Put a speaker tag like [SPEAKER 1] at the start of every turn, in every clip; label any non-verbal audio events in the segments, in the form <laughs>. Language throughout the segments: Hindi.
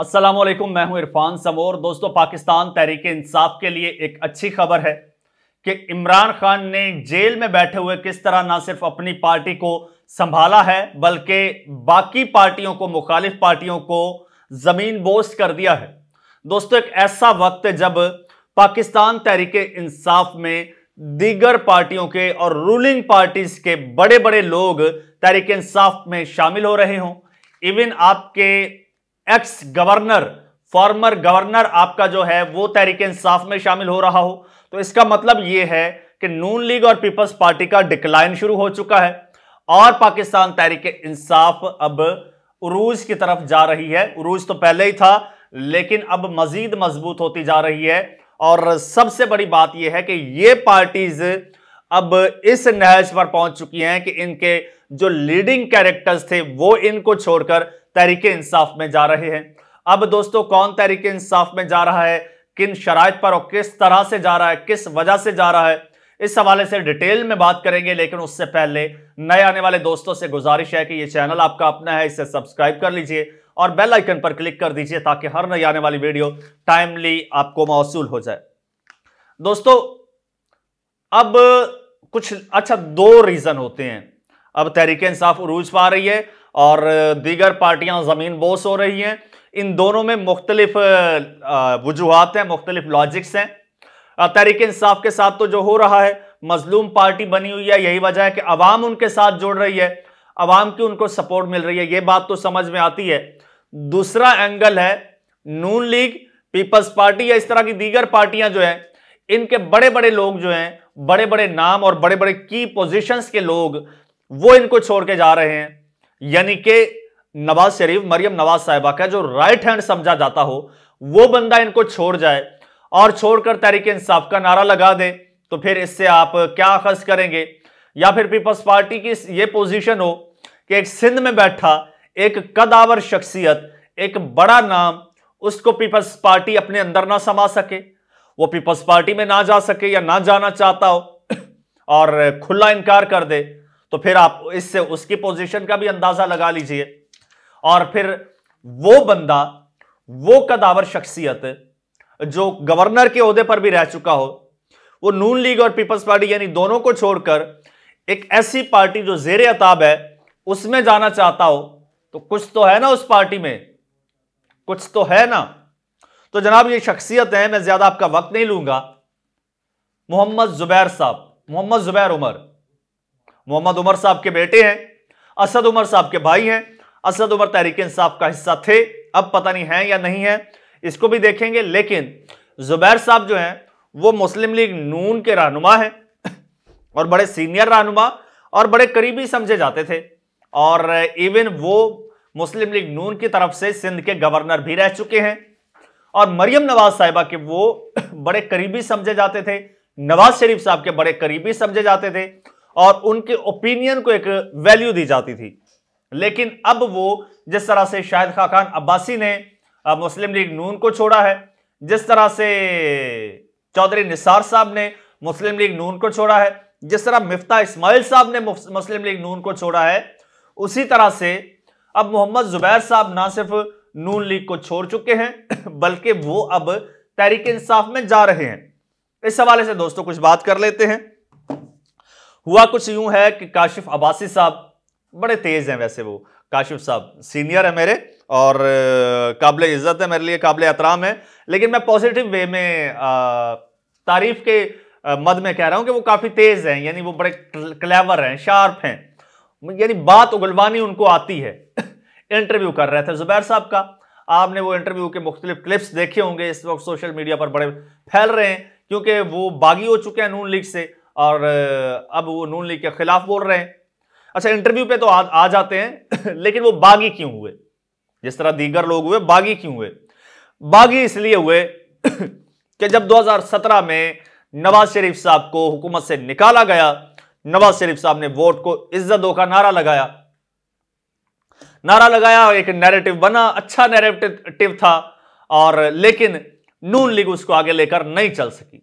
[SPEAKER 1] असलम मैं हूं इरफान समोर दोस्तों पाकिस्तान तहरीक इंसाफ के लिए एक अच्छी खबर है कि इमरान खान ने जेल में बैठे हुए किस तरह ना सिर्फ अपनी पार्टी को संभाला है बल्कि बाकी पार्टियों को मुखालिफ पार्टियों को ज़मीन बोस्ट कर दिया है दोस्तों एक ऐसा वक्त जब पाकिस्तान तहरीक इंसाफ में दीगर पार्टियों के और रूलिंग पार्टीज के बड़े बड़े लोग तहरीक इंसाफ में शामिल हो रहे हों इवन आपके एक्स गवर्नर फॉर्मर गवर्नर आपका जो है वो तहरीक इंसाफ में शामिल हो रहा हो तो इसका मतलब ये है कि नून लीग और पीपल्स पार्टी का डिक्लाइन शुरू हो चुका है और पाकिस्तान तहरीक इंसाफ अब उरूज की तरफ जा रही है उरूज तो पहले ही था लेकिन अब मजीद मजबूत होती जा रही है और सबसे बड़ी बात यह है कि ये पार्टीज अब इस नहज पर पहुंच चुकी हैं कि इनके जो लीडिंग कैरेक्टर्स थे वो इनको छोड़कर तरीके इंसाफ में जा रहे हैं अब दोस्तों कौन तरीके इंसाफ में जा रहा है किन शराय पर और किस तरह से जा रहा है किस वजह से जा रहा है इस हवाले से डिटेल में बात करेंगे लेकिन उससे पहले नए आने वाले दोस्तों से गुजारिश है कि ये चैनल आपका अपना है इसे सब्सक्राइब कर लीजिए और बेल आइकन पर क्लिक कर दीजिए ताकि हर नई आने वाली वीडियो टाइमली आपको मौसू हो जाए दोस्तों अब कुछ अच्छा दो रीजन होते हैं अब तहरीक इंसाफ उरूज पा रही है और दीगर पार्टियां ज़मीन बोस हो रही हैं इन दोनों में मुख्तलिफ वजूहत हैं मुख्तलिफ लॉजिक्स हैं तहरीक इंसाफ के साथ तो जो हो रहा है मजलूम पार्टी बनी हुई है यही वजह है कि अवाम उनके साथ जुड़ रही है अवाम की उनको सपोर्ट मिल रही है ये बात तो समझ में आती है दूसरा एंगल है नून लीग पीपल्स पार्टी या इस तरह की दीगर पार्टियां जो हैं इनके बड़े बड़े लोग जो हैं बड़े बड़े नाम और बड़े बड़े की पोजिशंस के लोग वो इनको छोड़ के जा रहे हैं यानी कि नवाज शरीफ मरियम नवाज साहिबा का जो राइट हैंड समझा जाता हो वो बंदा इनको छोड़ जाए और छोड़कर तहरीक इंसाफ का नारा लगा दे तो फिर इससे आप क्या अखज करेंगे या फिर पीपल्स पार्टी की ये पोजीशन हो कि एक सिंध में बैठा एक कदावर शख्सियत एक बड़ा नाम उसको पीपल्स पार्टी अपने अंदर ना समा सके वो पीपल्स पार्टी में ना जा सके या ना जाना चाहता हो और खुला इनकार कर दे तो फिर आप इससे उसकी पोजीशन का भी अंदाजा लगा लीजिए और फिर वो बंदा वो कदावर शख्सियत जो गवर्नर के अहदे पर भी रह चुका हो वो नून लीग और पीपल्स पार्टी यानी दोनों को छोड़कर एक ऐसी पार्टी जो जेर अताब है उसमें जाना चाहता हो तो कुछ तो है ना उस पार्टी में कुछ तो है ना तो जनाब ये शख्सियत है मैं ज्यादा आपका वक्त नहीं लूंगा मोहम्मद जुबैर साहब मोहम्मद जुबैर उमर मोहम्मद उमर साहब के बेटे हैं असद उमर साहब के भाई हैं असद उमर तहरीक इंसाफ का हिस्सा थे अब पता नहीं है या नहीं है इसको भी देखेंगे लेकिन जुबैर साहब जो हैं वो मुस्लिम लीग नून के रहनुमा हैं और बड़े सीनियर रहनुमा और बड़े करीबी समझे जाते थे और इवन वो मुस्लिम लीग नून की तरफ से सिंध के गवर्नर भी रह चुके हैं और मरियम नवाज साहिबा के वो <clears throat> बड़े करीबी समझे जाते थे नवाज शरीफ साहब के बड़े करीबी समझे जाते थे और उनके ओपिनियन को एक वैल्यू दी जाती थी लेकिन अब वो जिस तरह से शाहिद खाकान अब्बासी ने मुस्लिम लीग नून को छोड़ा है जिस तरह से चौधरी निसार साहब ने मुस्लिम लीग नून को छोड़ा है जिस तरह मिफ्ता इस्माइल साहब ने मुस्लिम लीग नून को छोड़ा है उसी तरह से अब मोहम्मद जुबैर साहब ना सिर्फ नून लीग को छोड़ चुके हैं <clears throat> बल्कि वो अब तहरीक इंसाफ में जा रहे हैं इस हवाले से दोस्तों कुछ बात कर लेते हैं हुआ कुछ यूं है कि काशिफ अब्बासी साहब बड़े तेज हैं वैसे वो काशिफ साहब सीनियर है मेरे और काबिल इज़्ज़त है मेरे लिए काबिल एहतराम है लेकिन मैं पॉजिटिव वे में तारीफ के मद में कह रहा हूं कि वो काफ़ी तेज़ हैं यानी वो बड़े क्लेवर हैं शार्प हैं यानी बात उगलवानी उनको आती है इंटरव्यू कर रहे थे जुबैर साहब का आपने वो इंटरव्यू के मुख्तलिफ क्लिप्स देखे होंगे इस वक्त सोशल मीडिया पर बड़े फैल रहे हैं क्योंकि वो बागी हो चुके हैं नून लीग से और अब वो नून लीग के खिलाफ बोल रहे हैं अच्छा इंटरव्यू पे तो आ, आ जाते हैं <laughs> लेकिन वो बागी क्यों हुए जिस तरह दीगर लोग हुए बागी क्यों हुए बागी इसलिए हुए <clears throat> कि जब 2017 में नवाज शरीफ साहब को हुकूमत से निकाला गया नवाज शरीफ साहब ने वोट को इज्जत दो का नारा लगाया नारा लगाया एक नैरेटिव बना अच्छा नैरेटिव था और लेकिन नून लीग उसको आगे लेकर नहीं चल सकी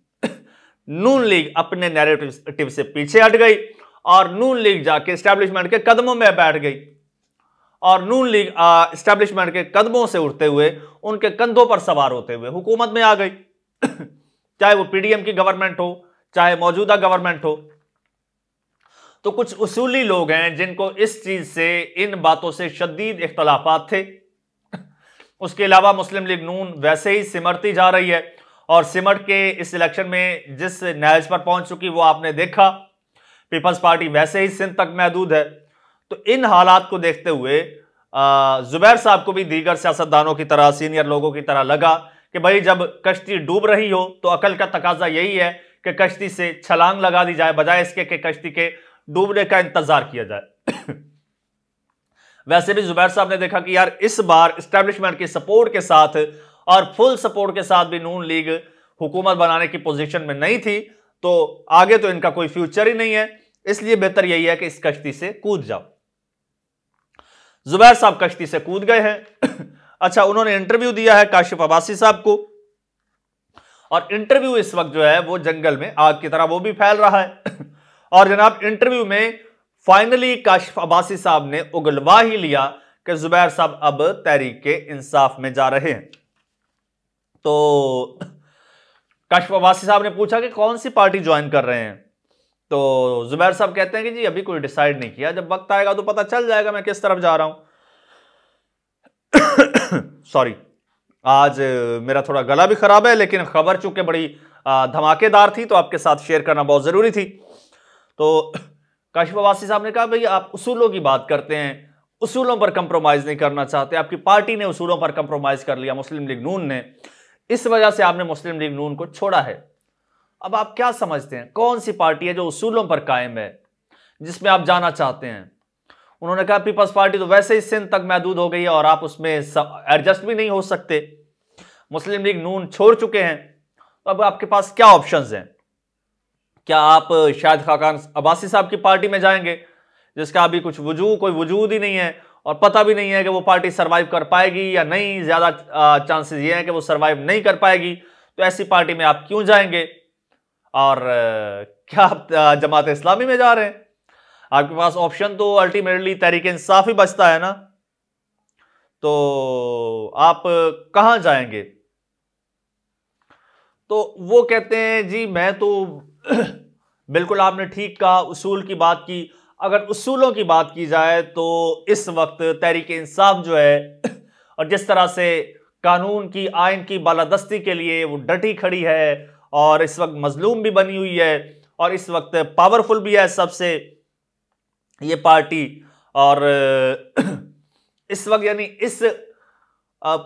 [SPEAKER 1] नून लीग अपने नैरेटिव से पीछे हट गई और नून लीग जाके स्टैब्लिशमेंट के कदमों में बैठ गई और नून लीग स्टैब्लिशमेंट के कदमों से उठते हुए उनके कंधों पर सवार होते हुए हुकूमत में आ गई <coughs> चाहे वो पीडीएम की गवर्नमेंट हो चाहे मौजूदा गवर्नमेंट हो तो कुछ उसूली लोग हैं जिनको इस चीज से इन बातों से शदीद इख्तलाफात थे <coughs> उसके अलावा मुस्लिम लीग नून वैसे ही सिमरती जा रही है और सिमट के इस इलेक्शन में जिस नहज पर पहुंच चुकी वो आपने देखा पीपल्स पार्टी वैसे ही सिंध तक महदूद है तो इन हालात को देखते हुए जुबैर साहब को भी दीगर सियासतदानों की तरह सीनियर लोगों की तरह लगा कि भाई जब कश्ती डूब रही हो तो अकल का तकाजा यही है कि कश्ती से छलांग लगा दी जाए बजाय इसके कि कश्ती के डूबने का इंतजार किया जाए <coughs> वैसे भी जुबैर साहब ने देखा कि यार इस बार इस्टेब्लिशमेंट की सपोर्ट के साथ और फुल सपोर्ट के साथ भी नून लीग हुकूमत बनाने की पोजीशन में नहीं थी तो आगे तो इनका कोई फ्यूचर ही नहीं है इसलिए बेहतर यही है कि इस कश्ती से कूद जाओ जुबैर साहब कश्ती से कूद गए हैं <coughs> अच्छा उन्होंने इंटरव्यू दिया है काशिफ अबासी साहब को और इंटरव्यू इस वक्त जो है वो जंगल में आग की तरह वो भी फैल रहा है <coughs> और जनाब इंटरव्यू में फाइनली काशिफ अबासी साहब ने उगलवा ही लिया कि जुबैर साहब अब तहरीक के इंसाफ में जा रहे हैं तो काशवासी साहब ने पूछा कि कौन सी पार्टी ज्वाइन कर रहे हैं तो जुबैर साहब कहते हैं कि जी अभी कोई डिसाइड नहीं किया जब वक्त आएगा तो पता चल जाएगा मैं किस तरफ जा रहा हूं सॉरी <coughs> आज मेरा थोड़ा गला भी खराब है लेकिन खबर चूंकि बड़ी धमाकेदार थी तो आपके साथ शेयर करना बहुत ज़रूरी थी तो <coughs> काशिफवासी साहब ने कहा भाई आप उसूलों की बात करते हैं उसूलों पर कंप्रोमाइज़ नहीं करना चाहते आपकी पार्टी ने उसूलों पर कंप्रोमाइज़ कर लिया मुस्लिम लीग नून ने इस वजह से आपने मुस्लिम लीग नून को छोड़ा है अब आप क्या समझते हैं कौन सी पार्टी है जो उसूलों पर कायम है जिसमें आप जाना चाहते हैं उन्होंने कहा पीपल्स पार्टी तो वैसे ही सिंध तक महदूद हो गई है और आप उसमें एडजस्ट भी नहीं हो सकते मुस्लिम लीग नून छोड़ चुके हैं तो अब आपके पास क्या ऑप्शंस हैं क्या आप शायद खाकान अब्बासी साहब की पार्टी में जाएंगे जिसका अभी कुछ वजूद कोई वजूद ही नहीं है और पता भी नहीं है कि वो पार्टी सर्वाइव कर पाएगी या नहीं ज़्यादा चांसेस ये हैं कि वो सर्वाइव नहीं कर पाएगी तो ऐसी पार्टी में आप क्यों जाएंगे और क्या आप जमात इस्लामी में जा रहे हैं आपके पास ऑप्शन तो अल्टीमेटली तहरीक इंसाफ ही बचता है ना तो आप कहाँ जाएंगे तो वो कहते हैं जी मैं तो <clears throat> बिल्कुल आपने ठीक कहा उसूल की बात की अगर उसूलों की बात की जाए तो इस वक्त तहरीक इंसाफ जो है और जिस तरह से कानून की आयन की बालादस्ती के लिए वो डटी खड़ी है और इस वक्त मजलूम भी बनी हुई है और इस वक्त पावरफुल भी है सबसे ये पार्टी और <clears throat> इस वक्त यानी इस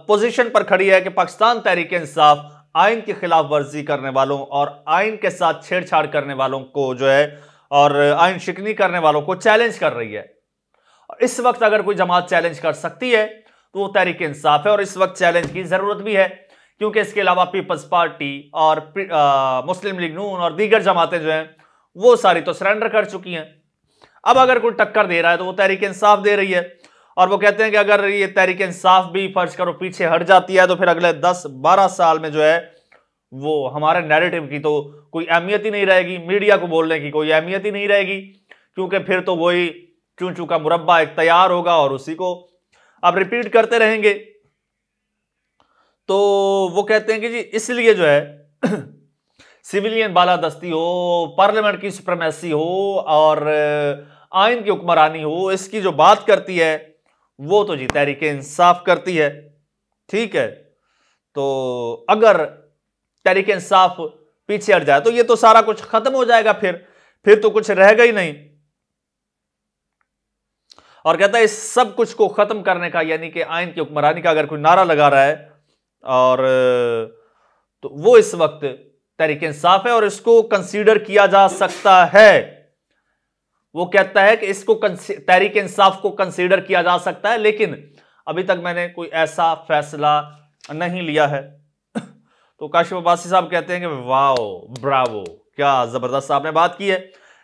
[SPEAKER 1] पोजीशन पर खड़ी है कि पाकिस्तान तहरीक इंसाफ आइन की खिलाफ वर्जी करने वालों और आइन के साथ छेड़छाड़ करने वालों को जो है और आइन शिकनी करने वालों को चैलेंज कर रही है और इस वक्त अगर कोई जमात चैलेंज कर सकती है तो वो तहरीक इंसाफ है और इस वक्त चैलेंज की ज़रूरत भी है क्योंकि इसके अलावा पीपल्स पार्टी और आ, मुस्लिम लीग नून और दीगर जमातें जो हैं वो सारी तो सरेंडर कर चुकी हैं अब अगर कोई टक्कर दे रहा है तो वो तहरीक इंसाफ दे रही है और वो कहते हैं कि अगर ये तहरीक इंसाफ भी फर्ज करो पीछे हट जाती है तो फिर अगले दस बारह साल में जो है वो हमारे नैरेटिव की तो कोई अहमियत ही नहीं रहेगी मीडिया को बोलने की कोई अहमियत ही नहीं रहेगी क्योंकि फिर तो वही चूं चू का मुरबा एक तैयार होगा और उसी को अब रिपीट करते रहेंगे तो वो कहते हैं कि जी इसलिए जो है सिविलियन <clears throat> बालादस्ती हो पार्लियामेंट की सुप्रमेसी हो और आइन की हुक्मरानी हो इसकी जो बात करती है वो तो जी तहरीक इंसाफ करती है ठीक है तो अगर तरीके इंसाफ पीछे हट जाए तो ये तो सारा कुछ खत्म हो जाएगा फिर फिर तो कुछ रह गई नहीं और कहता है इस सब कुछ को खत्म करने का यानी कि आयन की हुक्मरानी का अगर कोई नारा लगा रहा है और तो वो इस वक्त तरीके इंसाफ है और इसको कंसीडर किया जा सकता है वो कहता है कि इसको तहरीक इंसाफ को कंसीडर किया जा सकता है लेकिन अभी तक मैंने कोई ऐसा फैसला नहीं लिया है तो काशिफ अब्बासी साहब कहते हैं कि वाओ ब्रावो क्या ज़बरदस्त साहब ने बात की है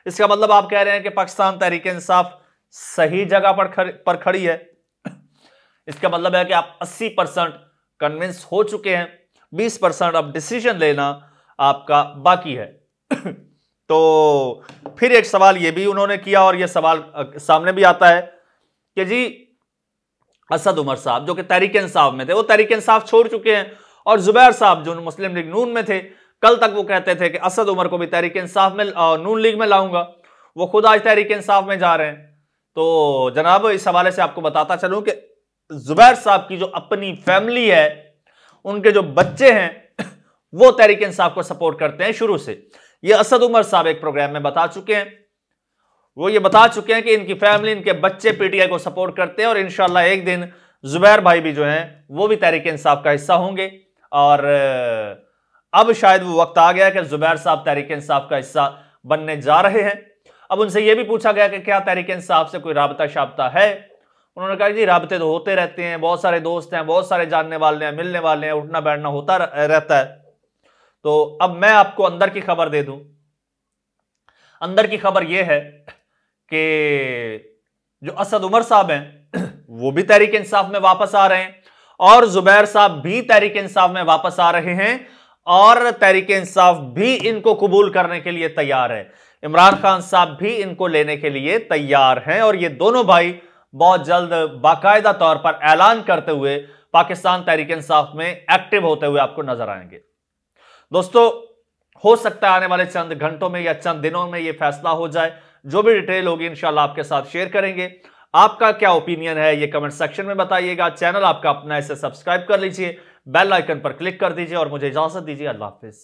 [SPEAKER 1] इसका मतलब आप कह रहे हैं कि पाकिस्तान तहरीक इंसाफ सही जगह पर खड़ी पर खड़ी है इसका मतलब है कि आप 80 परसेंट कन्विंस हो चुके हैं 20 परसेंट अब डिसीजन लेना आपका बाकी है <coughs> तो फिर एक सवाल ये भी उन्होंने किया और ये सवाल सामने भी आता है कि जी असद उमर साहब जो कि तहरीक इंसाफ में थे वो तहरीक इंसाफ छोड़ चुके हैं और जुबैर साहब जो मुस्लिम लीग नून में थे कल तक वो कहते थे कि असद उमर को भी तहरीक इंसाफ में नून लीग में लाऊंगा वो खुद आज तहरीक इंसाफ में जा रहे हैं तो जनाब इस हवाले से आपको बताता चलूं कि जुबैर साहब की जो अपनी फैमिली है उनके जो बच्चे हैं <coughs> वो तहरीक इंसाफ को सपोर्ट करते हैं शुरू से ये असद उमर साहब एक प्रोग्राम में बता चुके हैं वो ये बता चुके हैं कि इनकी फैमिली इनके बच्चे पीटीआई को सपोर्ट करते हैं और इनशाला एक दिन जुबैर भाई भी जो हैं वो भी तहरीक इंसाफ का हिस्सा होंगे और अब शायद वो वक्त आ गया कि जुबैर साहब तहरीक इंसाफ का हिस्सा बनने जा रहे हैं अब उनसे ये भी पूछा गया कि क्या तहरीक इंसाफ से कोई रबता शाबता है उन्होंने कहा जी रबते तो होते रहते हैं बहुत सारे दोस्त हैं बहुत सारे जानने वाले हैं मिलने वाले हैं उठना बैठना होता रहता है तो अब मैं आपको अंदर की खबर दे दूं अंदर की खबर यह है कि जो असद उमर साहब हैं वो भी तहरीक इंसाफ में वापस आ रहे हैं और जुबैर साहब भी तहरीक इंसाफ में वापस आ रहे हैं और तहरीक इंसाफ भी इनको कबूल करने के लिए तैयार है इमरान खान साहब भी इनको लेने के लिए तैयार हैं और ये दोनों भाई बहुत जल्द बाकायदा तौर पर ऐलान करते हुए पाकिस्तान तहरीक इंसाफ में एक्टिव होते हुए आपको नजर आएंगे दोस्तों हो सकता है आने वाले चंद घंटों में या चंद दिनों में यह फैसला हो जाए जो भी डिटेल होगी इंशाल्लाह आपके साथ शेयर करेंगे आपका क्या ओपिनियन है ये कमेंट सेक्शन में बताइएगा चैनल आपका अपना इसे सब्सक्राइब कर लीजिए बेल आइकन पर क्लिक कर दीजिए और मुझे इजाजत दीजिए अल्लाह हाफिज